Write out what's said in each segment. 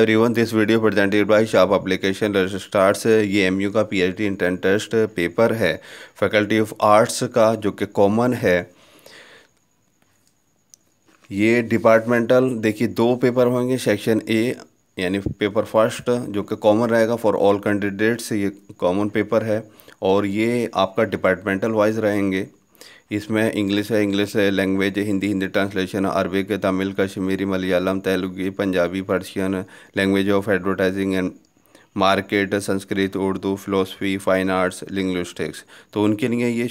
Everyone this video presented by Shah publication registrars ये MU का PhD एच टेस्ट पेपर है फैकल्टी ऑफ आर्ट्स का जो कि कॉमन है ये डिपार्टमेंटल देखिए दो पेपर होंगे सेक्शन ए यानी पेपर फर्स्ट जो कि कॉमन रहेगा फॉर ऑल कैंडिडेट्स ये कॉमन पेपर है और ये आपका डिपार्टमेंटल वाइज रहेंगे इसमें इंग्लिश है इंग्लिश है language Hindi Hindi translation Arabic Tamil Kashmiri Malayalam Telugu Punjabi Persian language of advertising and market Sanskrit Urdu philosophy fine arts linguistics तो उनके लिए ये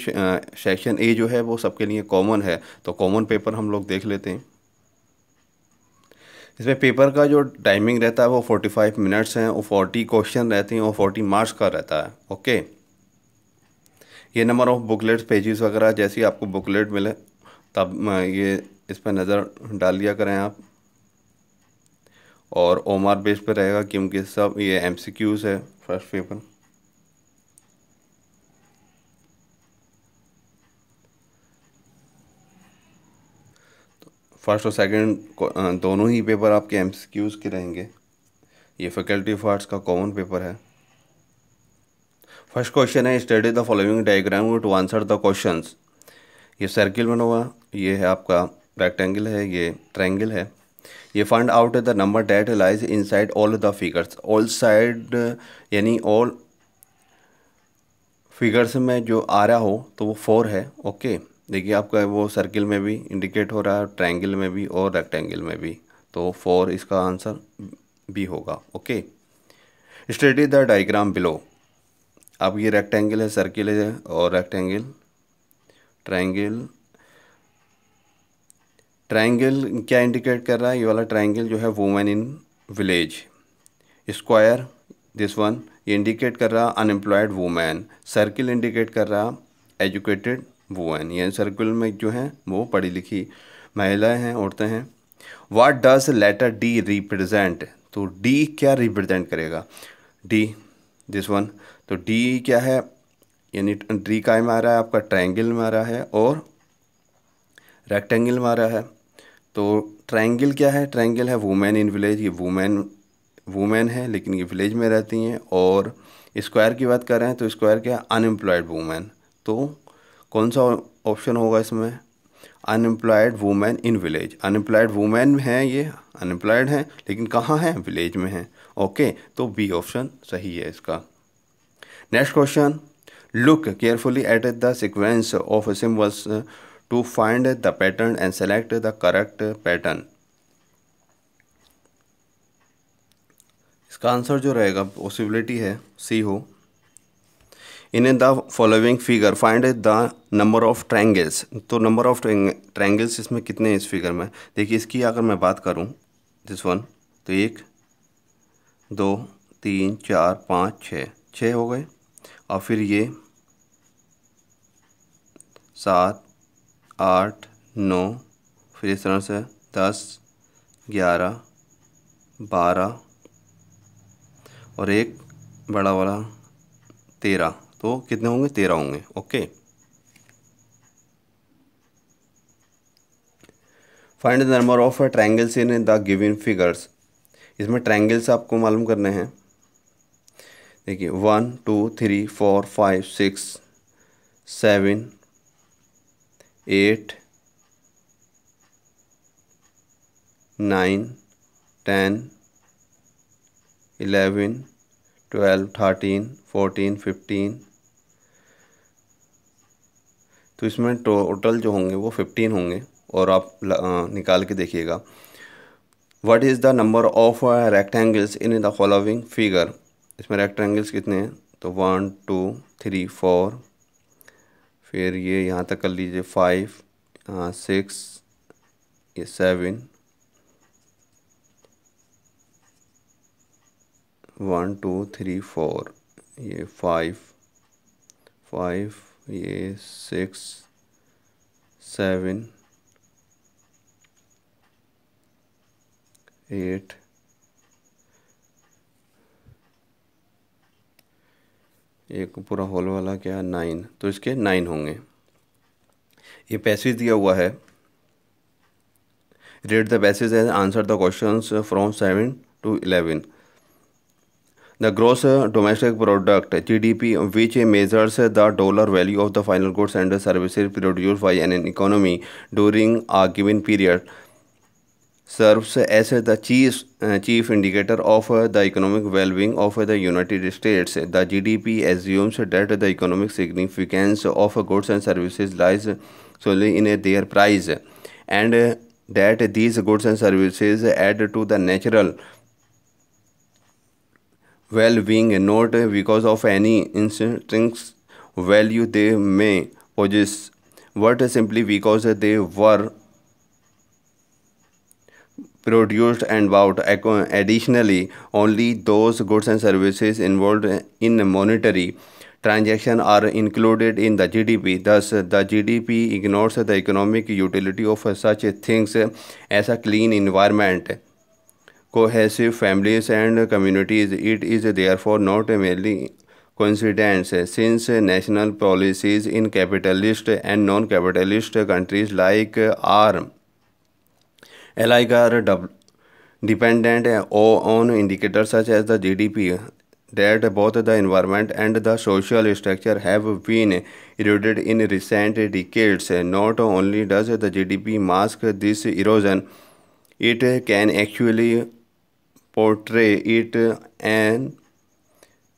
सेक्शन ए जो है वो सबके लिए कॉमन है तो कॉमन पेपर हम लोग देख लेते हैं इसमें पेपर का जो टाइमिंग रहता है वो 45 मिनट्स हैं वो 40 क्वेश्चन रहते हैं और 40 मार्क्स का रहता है ओके okay? ये नंबर ऑफ़ बुकलेट्स पेजेस वगैरह जैसी आपको बुकलेट मिले तब ये इस पर नज़र डाल लिया करें आप और ओम आर बेस पर रहेगा क्योंकि सब ये एम सी क्यूज़ है फर्स्ट पेपर तो फर्स्ट और सेकंड दोनों ही पेपर आपके एम सी क्यूज़ के रहेंगे ये फैकल्टी ऑफ आर्ट्स का कॉमन पेपर है फर्स्ट क्वेश्चन है study the following diagram to answer the question ये सर्किल बना हुआ ये है आपका रेक्टेंगल है ये ट्रैंगल है ये find out the number that lies inside all the figures all side यानी ऑल फिगर्स में जो आ रहा हो तो वो फोर है ओके देखिए आपका वो सर्किल में भी इंडिकेट हो रहा है ट्रैंगल में भी और रेक्टेंगल में भी तो फोर इसका आंसर भी होगा okay study the diagram below अब ये रेक्टेंगल है सर्किल है और रेक्टेंगल ट्राइंगल ट्राइंगल क्या इंडिकेट कर रहा है ये वाला ट्राइंगल जो है women in village square this one ये इंडिकेट कर रहा अनएम्प्लॉयड वुमेन सर्किल इंडिकेट कर रहा एजुकेटेड वुमेन ये सर्किल में जो है वो पढ़ी लिखी महिलाएं हैं औरतें हैं what does letter D represent तो डी क्या रिप्रजेंट करेगा डी दिस वन तो डी क्या है यानी डी का आ रहा है आपका ट्रायंगल में आ रहा है और रेक्टेंगल में आ रहा है तो ट्रायंगल क्या है ट्रायंगल है वुमेन इन विलेज ये वुमेन वुमेन है लेकिन ये विलेज में रहती हैं और स्क्वायर की बात कर रहे हैं तो स्क्वायर क्या है अनएम्प्लॉयड वुमेन तो कौन सा ऑप्शन होगा इसमें unemployed women in village unemployed women हैं ये अनएम्प्लॉयड हैं लेकिन कहाँ हैं विलेज में हैं ओके तो बी ऑप्शन सही है इसका next question look carefully at the sequence of symbols to find the pattern and select the correct pattern इसका आंसर जो रहेगा पॉसिबिलिटी है सी हो in the following figure find the number of triangles तो number of triangles इसमें कितने हैं इस फिगर में देखिए इसकी अगर मैं बात करूँ दिस वन तो एक दो तीन चार पाँच छः छः हो गए और फिर ये सात आठ नौ फिर इस तरह से दस ग्यारह बारह और एक बड़ा वाला तेरह तो कितने होंगे तेरह होंगे okay find the number of triangles in the given figures इसमें ट्रायंगल्स आपको मालूम करने हैं देखिए one two three four five six seven eight nine ten eleven twelve thirteen fourteen fifteen तो इसमें टोटल जो होंगे वो फिफ्टीन होंगे और आप निकाल के देखिएगा what is the number of rectangles in the following figure इसमें रेक्टेंगल्स कितने हैं तो वन टू थ्री फोर फिर ये यहाँ तक कर लीजिए फाइव सिक्स ये seven one two three four ये फाइव फाइव ये सिक्स सेवन एट एक पूरा होल वाला क्या नाइन तो इसके नाइन होंगे ये पैसेज दिया हुआ है रेड द पैसेज एज answer the questions from seven to eleven The gross uh, domestic product (GDP), which measures the dollar value of the final goods and services produced by an economy during a given period, serves as the chief, uh, chief indicator of uh, the economic well-being of uh, the United States. The GDP assumes that the economic significance of goods and services lies solely in their price and uh, that these goods and services add to the natural well being and not because of any intrinsic value they may possess, but simply because they were produced and bought. Additionally, only those goods and services involved in monetary transaction are included in the GDP. Thus, the GDP ignores the economic utility of such things as a clean environment. cohesive families and communities. It is therefore not merely coincidence since national policies in capitalist and non-capitalist countries like are alike are dependent on indicators such as the GDP that both the environment and the social structure have been eroded in recent decades. Not only does the GDP mask this erosion, it can actually portray it an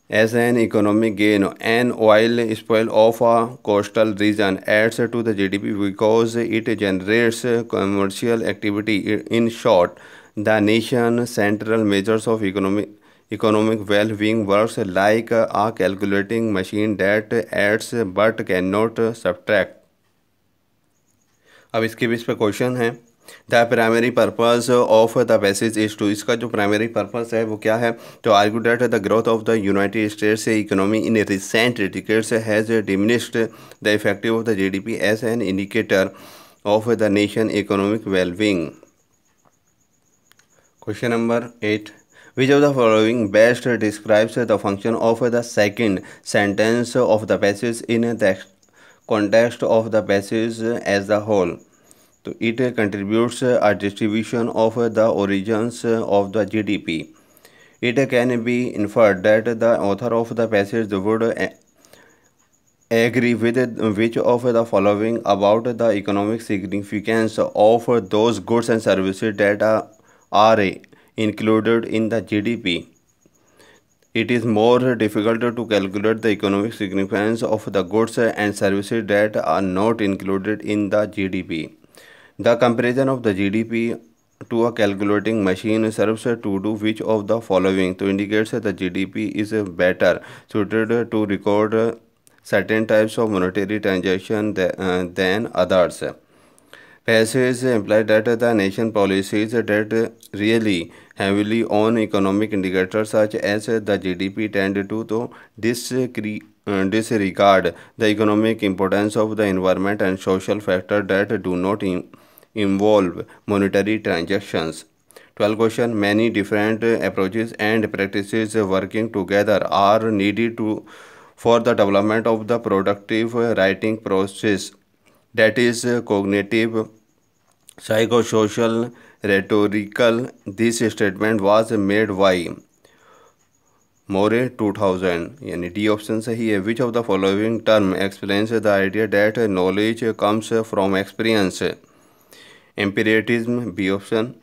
as an economic gain an oil spill of a coastal region adds to the gdp because it generates commercial activity in short the nation's central measures of economic economic well-being works like a calculating machine that adds but cannot subtract अब इसके बीच पे question है the primary purpose of the passage is to इसका जो primary purpose है वो क्या है तो argue that the growth of the United States economy in recent decades has diminished the effective of the G D P as an indicator of the nation economic wellbeing question number eight which of the following best describes the function of the second sentence of the basis in the context of the basis as the whole it contributes a distribution of the origins of the GDP. It can be inferred that the author of the passage would eh, agree with which of the following about the economic significance of those goods and services that are included in the GDP. It is more difficult to calculate the economic significance of the goods and services that are not included in the GDP. The comparison of the GDP to a calculating machine serves to do which of the following to indicate the GDP is better suited to record certain types of monetary transactions uh, than others. This imply that the nation policies that really heavily on economic indicators such as the GDP tend to, to uh, disregard the economic importance of the environment and social factors that do not involve monetary transactions 12 question many different approaches and practices working together are needed to for the development of the productive writing process that is cognitive psychosocial rhetorical this statement was made by more 2000 yani d option sahi hai which of the following term explains the idea that knowledge comes from experience empiricism B option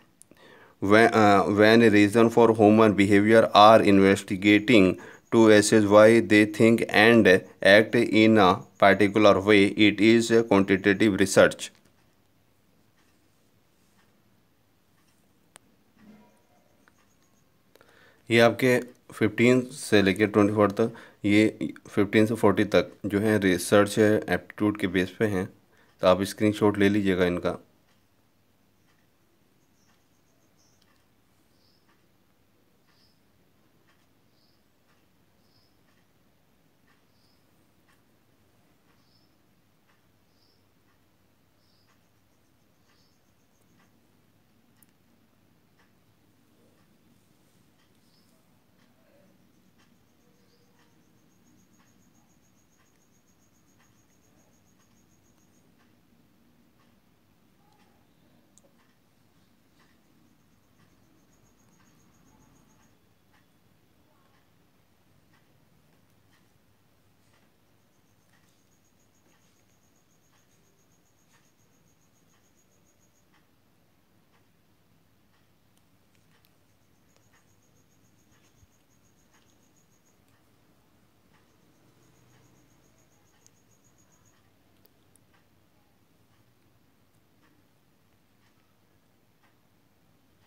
when reason for human behaviour are investigating to assess why they think and act in a particular way it is quantitative research ये आपके fifteen से लेकर twenty four तक ये fifteen से forty तक जो है रिसर्च एप्टीट्यूड के बेस पे हैं तो आप स्क्रीनशॉट ले लीजिएगा इनका